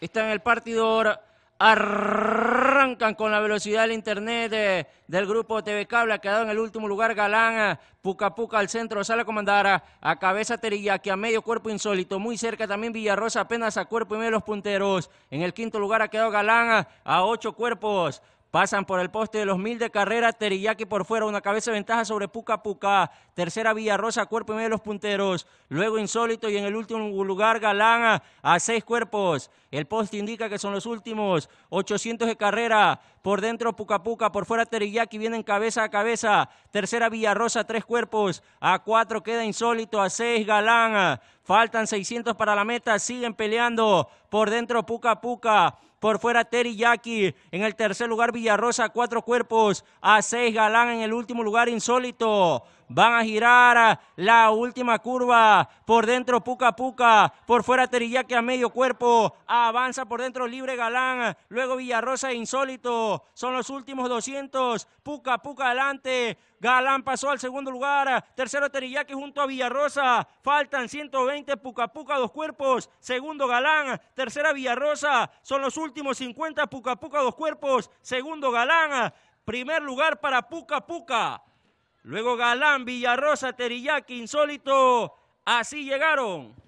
Está en el partidor. Arrancan con la velocidad del internet del grupo TV Cable. Ha quedado en el último lugar Galán. Eh, Pucapuca al centro. Sale a comandar a, cabeza cabeza Teriyaki. A medio cuerpo insólito. Muy cerca también Villarrosa. Apenas a cuerpo y medio los punteros. En el quinto lugar ha quedado Galán. Eh, a ocho cuerpos. Pasan por el poste de los mil de carrera, Teriyaki por fuera, una cabeza de ventaja sobre Puca Puca. Tercera Rosa cuerpo y medio de los punteros. Luego Insólito y en el último lugar Galán a seis cuerpos. El poste indica que son los últimos. 800 de carrera, por dentro Puca Puca, por fuera Teriyaki, vienen cabeza a cabeza. Tercera Rosa tres cuerpos. A cuatro queda Insólito, a seis Galán. Faltan 600 para la meta. Siguen peleando por dentro Puca Puca. Por fuera Teriyaki. En el tercer lugar Villarrosa, cuatro cuerpos. A seis Galán en el último lugar insólito. Van a girar la última curva. Por dentro Puca Puca. Por fuera Terillaque a medio cuerpo. Avanza por dentro Libre Galán. Luego Villarosa e Insólito. Son los últimos 200. Puca Puca adelante. Galán pasó al segundo lugar. Tercero Terillaque junto a Villarroza. Faltan 120. Puca Puca dos cuerpos. Segundo Galán. Tercera Villarosa, Son los últimos 50. Puca Puca dos cuerpos. Segundo Galán. Primer lugar para Puca Puca. Luego Galán, Villarrosa, Teriyaki, Insólito. Así llegaron.